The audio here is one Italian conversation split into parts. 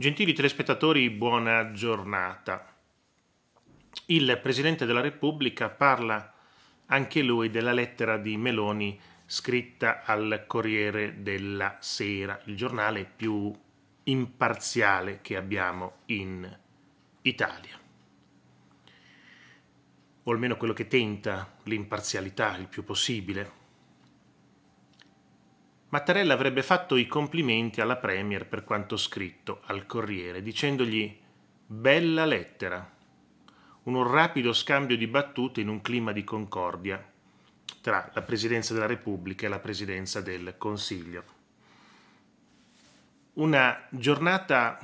Gentili telespettatori, buona giornata. Il Presidente della Repubblica parla anche lui della lettera di Meloni scritta al Corriere della Sera, il giornale più imparziale che abbiamo in Italia. O almeno quello che tenta l'imparzialità il più possibile. Mattarella avrebbe fatto i complimenti alla Premier per quanto scritto al Corriere, dicendogli Bella lettera. Un rapido scambio di battute in un clima di concordia tra la Presidenza della Repubblica e la Presidenza del Consiglio. Una giornata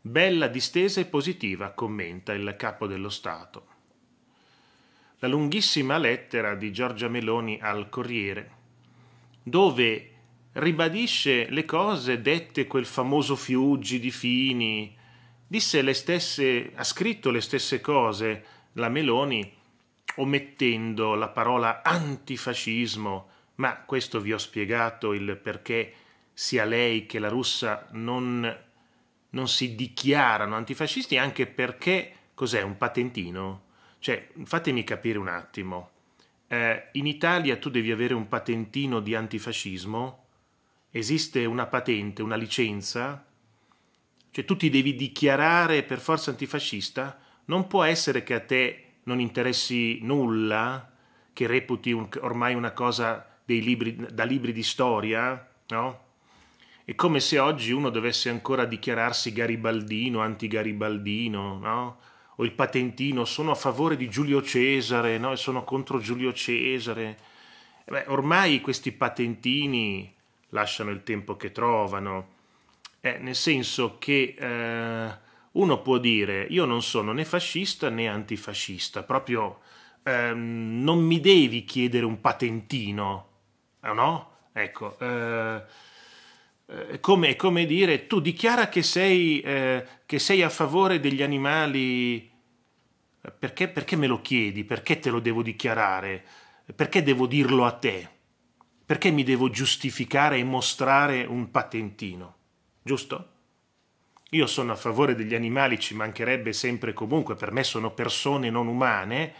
bella, distesa e positiva, commenta il capo dello Stato. La lunghissima lettera di Giorgia Meloni al Corriere dove ribadisce le cose dette quel famoso Fiuggi di Fini, disse le stesse, ha scritto le stesse cose la Meloni omettendo la parola antifascismo, ma questo vi ho spiegato il perché sia lei che la russa non, non si dichiarano antifascisti, anche perché cos'è un patentino? Cioè, fatemi capire un attimo eh, in Italia tu devi avere un patentino di antifascismo, esiste una patente, una licenza, cioè tu ti devi dichiarare per forza antifascista, non può essere che a te non interessi nulla, che reputi un, ormai una cosa libri, da libri di storia, no? È come se oggi uno dovesse ancora dichiararsi garibaldino, antigaribaldino, no? o il patentino sono a favore di Giulio Cesare, no? e sono contro Giulio Cesare. Eh beh, ormai questi patentini lasciano il tempo che trovano, eh, nel senso che eh, uno può dire io non sono né fascista né antifascista, proprio eh, non mi devi chiedere un patentino, eh, no? Ecco, eh, eh, come, come, dire tu dichiara che sei, eh, che sei a favore degli animali, eh, perché, perché, me lo chiedi? Perché te lo devo dichiarare? Perché devo dirlo a te? Perché mi devo giustificare e mostrare un patentino? Giusto? Io sono a favore degli animali, ci mancherebbe sempre comunque, per me sono persone non umane,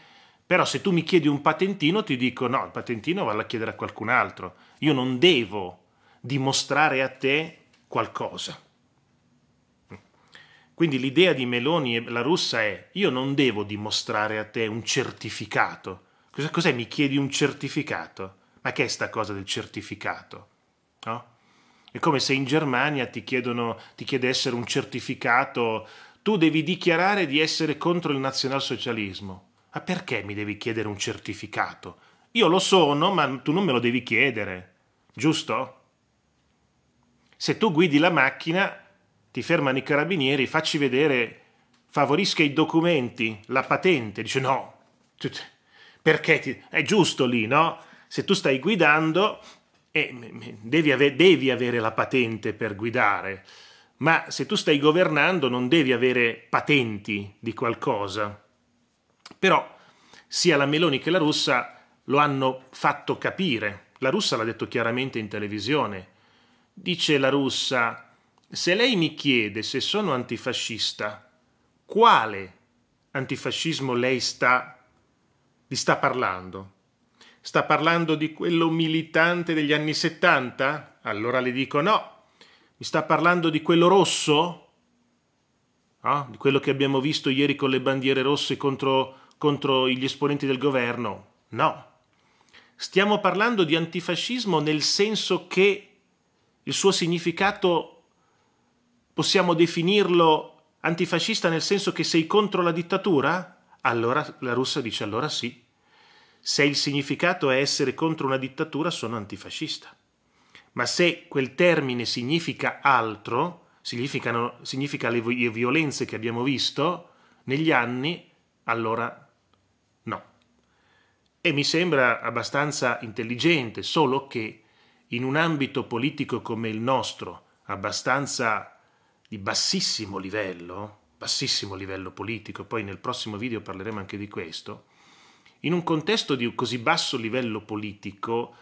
però se tu mi chiedi un patentino ti dico no, il patentino valla a chiedere a qualcun altro, io non devo di mostrare a te qualcosa. Quindi l'idea di Meloni e la russa è io non devo dimostrare a te un certificato. Cos'è, cos'è mi chiedi un certificato? Ma che è sta cosa del certificato? No? È come se in Germania ti, chiedono, ti chiedessero un certificato, tu devi dichiarare di essere contro il nazionalsocialismo. Ma perché mi devi chiedere un certificato? Io lo sono, ma tu non me lo devi chiedere, giusto? se tu guidi la macchina, ti fermano i carabinieri, facci vedere, favorisca i documenti, la patente, dice no, perché ti... è giusto lì, no? Se tu stai guidando, eh, devi, ave... devi avere la patente per guidare, ma se tu stai governando non devi avere patenti di qualcosa. Però sia la Meloni che la Russa lo hanno fatto capire. La Russa l'ha detto chiaramente in televisione Dice la russa, se lei mi chiede se sono antifascista, quale antifascismo lei sta, vi sta parlando? Sta parlando di quello militante degli anni 70? Allora le dico no. Mi sta parlando di quello rosso? Ah, di quello che abbiamo visto ieri con le bandiere rosse contro, contro gli esponenti del governo? No. Stiamo parlando di antifascismo nel senso che il suo significato possiamo definirlo antifascista nel senso che sei contro la dittatura? Allora la russa dice allora sì. Se il significato è essere contro una dittatura sono antifascista. Ma se quel termine significa altro, significa le violenze che abbiamo visto negli anni, allora no. E mi sembra abbastanza intelligente, solo che in un ambito politico come il nostro, abbastanza di bassissimo livello, bassissimo livello politico, poi nel prossimo video parleremo anche di questo, in un contesto di così basso livello politico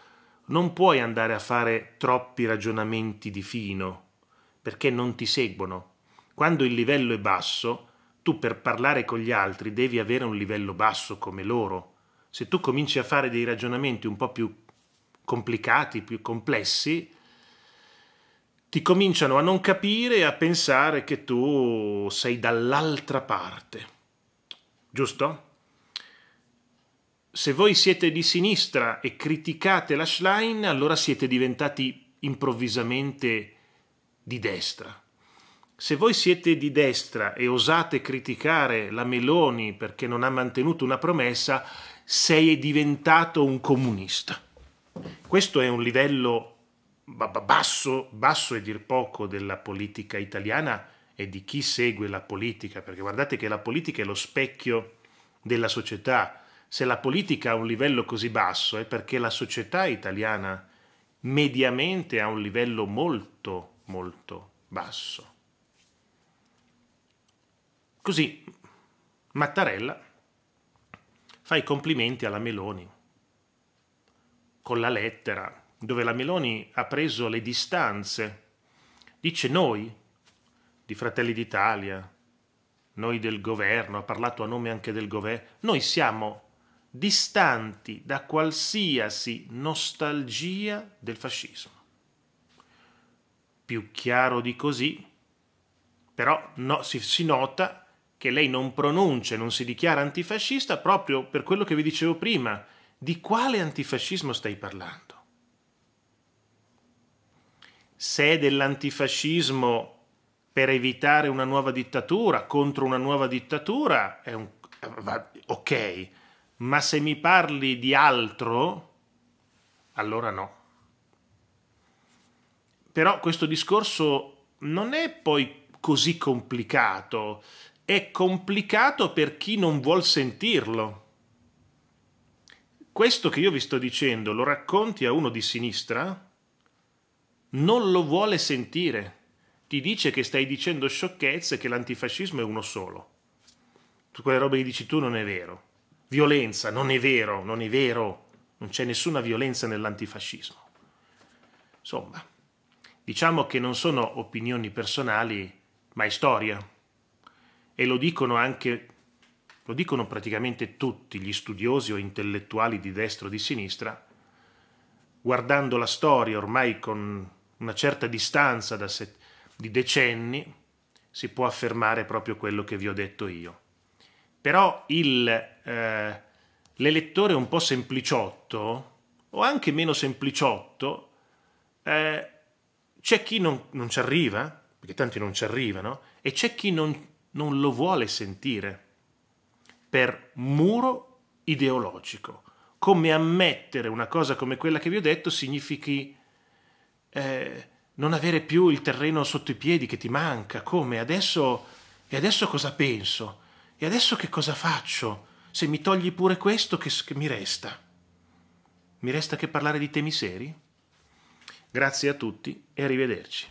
non puoi andare a fare troppi ragionamenti di fino, perché non ti seguono. Quando il livello è basso, tu per parlare con gli altri devi avere un livello basso come loro. Se tu cominci a fare dei ragionamenti un po' più complicati, più complessi, ti cominciano a non capire e a pensare che tu sei dall'altra parte. Giusto? Se voi siete di sinistra e criticate la Schlein, allora siete diventati improvvisamente di destra. Se voi siete di destra e osate criticare la Meloni perché non ha mantenuto una promessa, sei diventato un comunista. Questo è un livello basso, basso e dir poco della politica italiana e di chi segue la politica, perché guardate che la politica è lo specchio della società. Se la politica ha un livello così basso è perché la società italiana mediamente ha un livello molto, molto basso. Così Mattarella fa i complimenti alla Meloni con la lettera, dove la Meloni ha preso le distanze. Dice noi, di Fratelli d'Italia, noi del governo, ha parlato a nome anche del governo, noi siamo distanti da qualsiasi nostalgia del fascismo. Più chiaro di così, però no, si, si nota che lei non pronuncia non si dichiara antifascista proprio per quello che vi dicevo prima, di quale antifascismo stai parlando? Se è dell'antifascismo per evitare una nuova dittatura, contro una nuova dittatura, è un, ok, ma se mi parli di altro, allora no. Però questo discorso non è poi così complicato, è complicato per chi non vuol sentirlo questo che io vi sto dicendo lo racconti a uno di sinistra, non lo vuole sentire. Ti dice che stai dicendo sciocchezze, e che l'antifascismo è uno solo. Tu quelle robe che dici tu non è vero. Violenza, non è vero, non è vero. Non c'è nessuna violenza nell'antifascismo. Insomma, diciamo che non sono opinioni personali, ma è storia. E lo dicono anche lo dicono praticamente tutti gli studiosi o intellettuali di destra o di sinistra, guardando la storia ormai con una certa distanza se- di decenni, si può affermare proprio quello che vi ho detto io. Però il, eh, l'elettore un po' sempliciotto, o anche meno sempliciotto, eh, c'è chi non, non, ci arriva, perché tanti non ci arrivano, e c'è chi non, non lo vuole sentire per muro ideologico, come ammettere una cosa come quella che vi ho detto significhi eh, non avere più il terreno sotto i piedi che ti manca, come adesso e adesso cosa penso? E adesso che cosa faccio? Se mi togli pure questo che, che mi resta? Mi resta che parlare di temi seri? Grazie a tutti e arrivederci.